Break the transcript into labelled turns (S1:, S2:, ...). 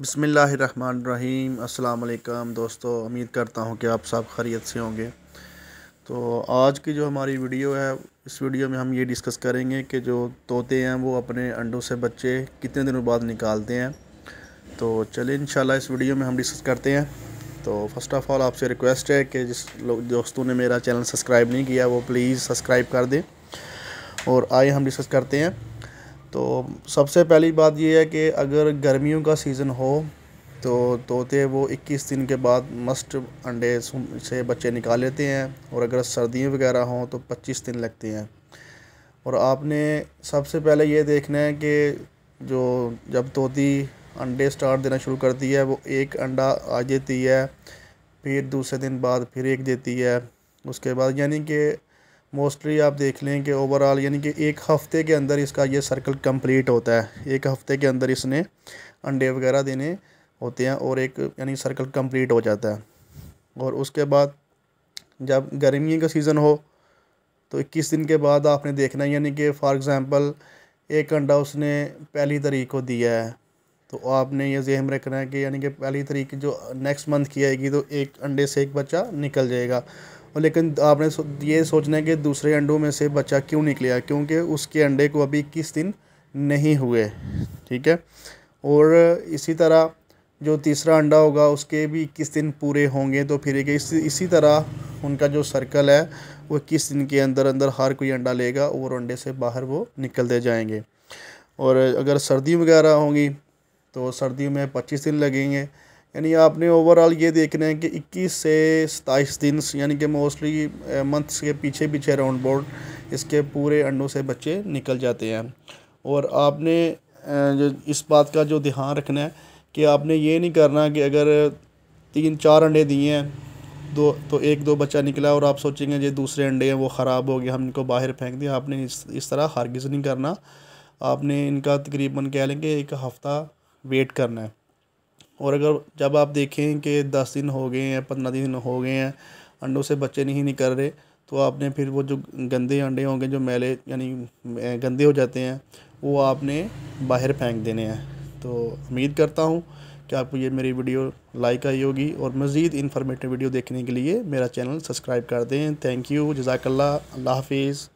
S1: बसमिलीम अल्लाम दोस्तों उम्मीद करता हूँ कि आप सब खरीत से होंगे तो आज की जो हमारी वीडियो है इस वीडियो में हम ये डिस्कस करेंगे कि जो तोते हैं वो अपने अंडों से बच्चे कितने दिनों बाद निकालते हैं तो चलिए इन इस वीडियो में हम डिस्कस करते हैं तो फर्स्ट ऑफ़ ऑल आपसे रिक्वेस्ट है कि जिस लोग दोस्तों ने मेरा चैनल सब्सक्राइब नहीं किया वो प्लीज़ सब्सक्राइब कर दें और आइए हम डिस्कस करते हैं तो सबसे पहली बात यह है कि अगर गर्मियों का सीज़न हो तो तोते वो 21 दिन के बाद मस्ट अंडे से बच्चे निकाल लेते हैं और अगर सर्दियाँ वगैरह हों तो 25 दिन लगते हैं और आपने सबसे पहले ये देखना है कि जो जब तोती अंडे स्टार्ट देना शुरू करती है वो एक अंडा आ देती है फिर दूसरे दिन बाद फिर एक देती है उसके बाद यानी कि मोस्टली आप देख लें कि ओवरऑल यानी कि एक हफ़्ते के अंदर इसका ये सर्कल कंप्लीट होता है एक हफ़्ते के अंदर इसने अंडे वगैरह देने होते हैं और एक यानी सर्कल कंप्लीट हो जाता है और उसके बाद जब गर्मी का सीज़न हो तो इक्कीस दिन के बाद आपने देखना यानी कि फ़ॉर एग्ज़ाम्पल एक अंडा उसने पहली तारीख को दिया है तो आपने ये जहन रखना है कि यानी कि पहली तारीख जो नेक्स्ट मंथ की आएगी तो एक अंडे से एक बच्चा निकल जाएगा और लेकिन आपने ये सोचना है कि दूसरे अंडों में से बच्चा क्यों निकलेगा क्योंकि उसके अंडे को अभी इक्कीस दिन नहीं हुए ठीक है और इसी तरह जो तीसरा अंडा होगा उसके भी इक्कीस दिन पूरे होंगे तो फिर इस, इसी तरह उनका जो सर्कल है वो इक्कीस दिन के अंदर अंदर हर कोई अंडा लेगा और अंडे से बाहर वो निकलते जाएंगे और अगर सर्दी वगैरह होंगी तो सर्दियों में पच्चीस दिन लगेंगे यानी आपने ओवरऑल ये देखना है कि 21 से सताईस दिन यानी कि मोस्टली मंथ्स के पीछे पीछे राउंड बोर्ड इसके पूरे अंडों से बच्चे निकल जाते हैं और आपने जो इस बात का जो ध्यान रखना है कि आपने ये नहीं करना कि अगर तीन चार अंडे दिए हैं दो तो एक दो बच्चा निकला और आप सोचेंगे ये दूसरे अंडे हैं वो ख़राब हो गए हम इनको बाहर फेंक दिया आपने इस इस तरह हारगिज़ नहीं करना आपने इनका तकरीबन कह लेंगे एक हफ़्ता वेट करना है और अगर जब आप देखें कि दस दिन हो गए हैं पंद्रह दिन हो गए हैं अंडों से बच्चे नहीं निकल रहे तो आपने फिर वो जो गंदे अंडे होंगे जो मैले यानी गंदे हो जाते हैं वो आपने बाहर फेंक देने हैं तो उम्मीद करता हूँ कि आपको ये मेरी वीडियो लाइक आई होगी और मज़ीद इन्फॉर्मेटिव वीडियो देखने के लिए मेरा चैनल सब्सक्राइब कर दें थैंक यू जजाकल्ला अल्लाह हाफिज़